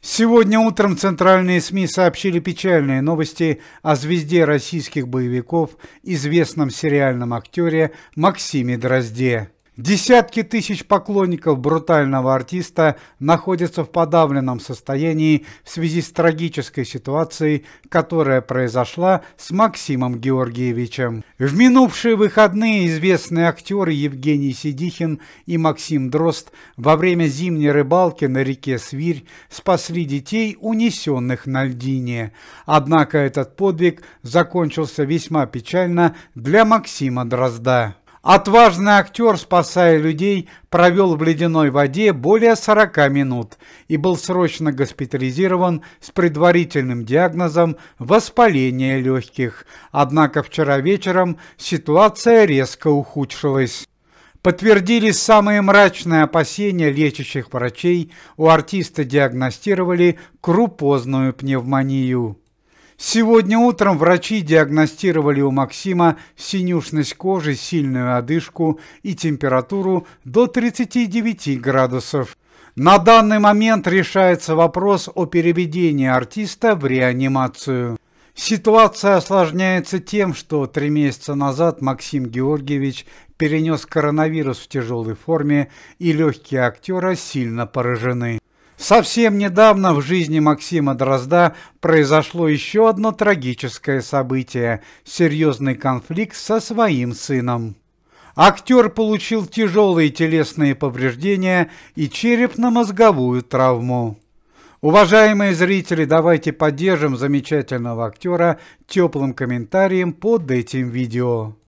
Сегодня утром центральные СМИ сообщили печальные новости о звезде российских боевиков, известном сериальном актере Максиме Дрозде. Десятки тысяч поклонников брутального артиста находятся в подавленном состоянии в связи с трагической ситуацией, которая произошла с Максимом Георгиевичем. В минувшие выходные известные актеры Евгений Сидихин и Максим Дрозд во время зимней рыбалки на реке Свирь спасли детей, унесенных на льдине. Однако этот подвиг закончился весьма печально для Максима Дрозда. Отважный актер, спасая людей, провел в ледяной воде более 40 минут и был срочно госпитализирован с предварительным диагнозом воспаления легких. Однако вчера вечером ситуация резко ухудшилась. Подтвердились самые мрачные опасения лечащих врачей, у артиста диагностировали крупозную пневмонию. Сегодня утром врачи диагностировали у Максима синюшность кожи, сильную одышку и температуру до 39 градусов. На данный момент решается вопрос о переведении артиста в реанимацию. Ситуация осложняется тем, что три месяца назад Максим Георгиевич перенес коронавирус в тяжелой форме и легкие актера сильно поражены. Совсем недавно в жизни Максима Дрозда произошло еще одно трагическое событие – серьезный конфликт со своим сыном. Актер получил тяжелые телесные повреждения и черепно-мозговую травму. Уважаемые зрители, давайте поддержим замечательного актера теплым комментарием под этим видео.